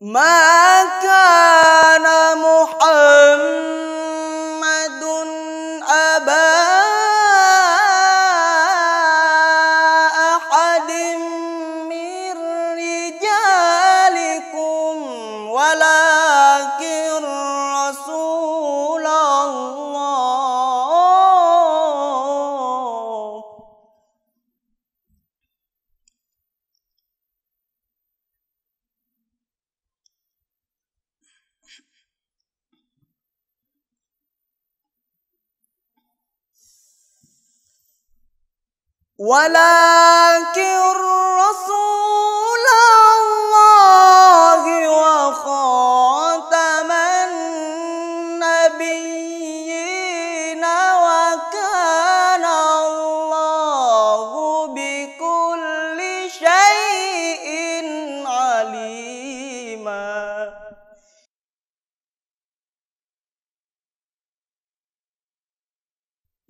ما كان ولكن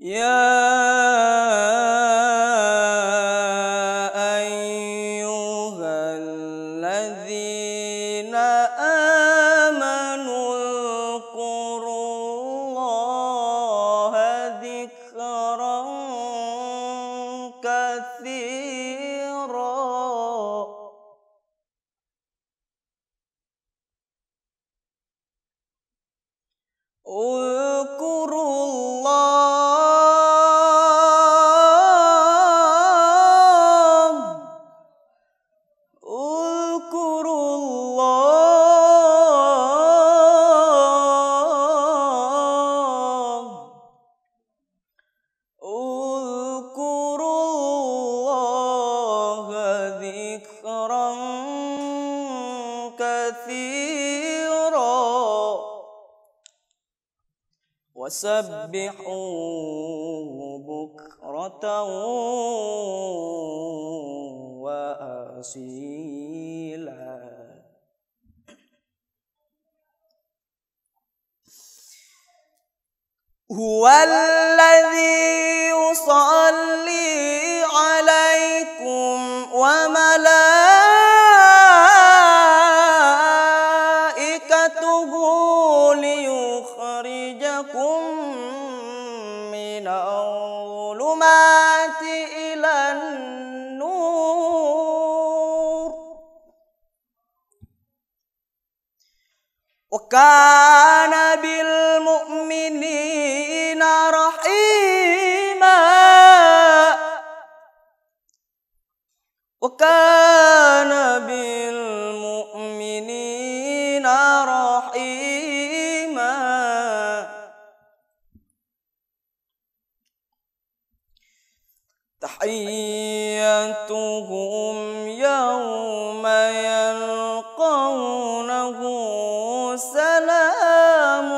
يا أيها الذي وسبحوه بكرة وأصيلا هو الذي يصلي عليكم وما الظلمات إلى النور وكان بال تحيتهم يوم يلقونه سلام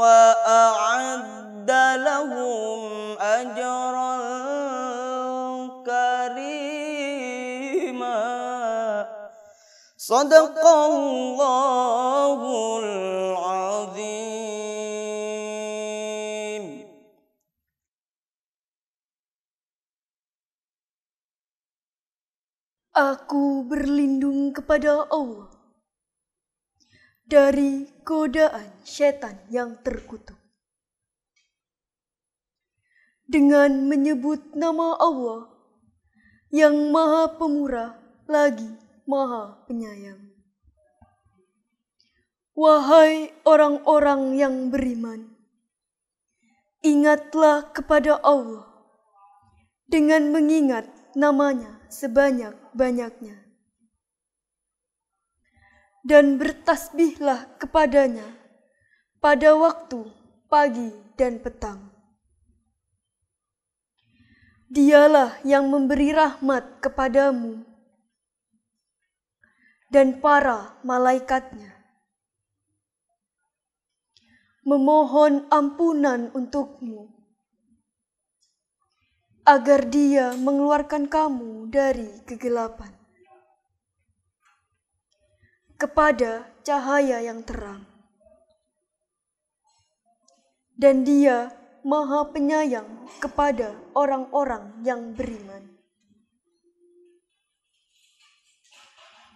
وأعد لهم أجرا كريما صدق الله العظيم Aku berlindung kepada Allah dari godaan setan yang terkutuk. Dengan menyebut nama Allah yang maha pemurah lagi maha penyayang. Wahai orang-orang yang beriman, ingatlah kepada Allah dengan mengingat namanya sebanyak banyaknya. Dan bertasbihlah kepadanya pada waktu pagi dan petang. Dialah yang memberi rahmat kepadamu dan para malaikatnya. Memohon ampunan untukmu agar dia mengeluarkan kamu dari kegelapan kepada cahaya yang terang. Dan dia maha penyayang kepada orang-orang yang beriman.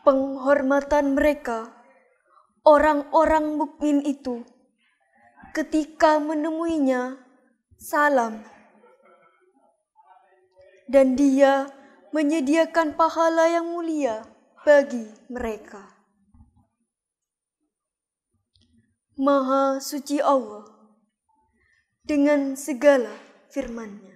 Penghormatan mereka, orang-orang mukmin itu, ketika menemuinya, salam dan Dia menyediakan pahala yang mulia bagi mereka. Maha suci Allah dengan segala firman-Nya.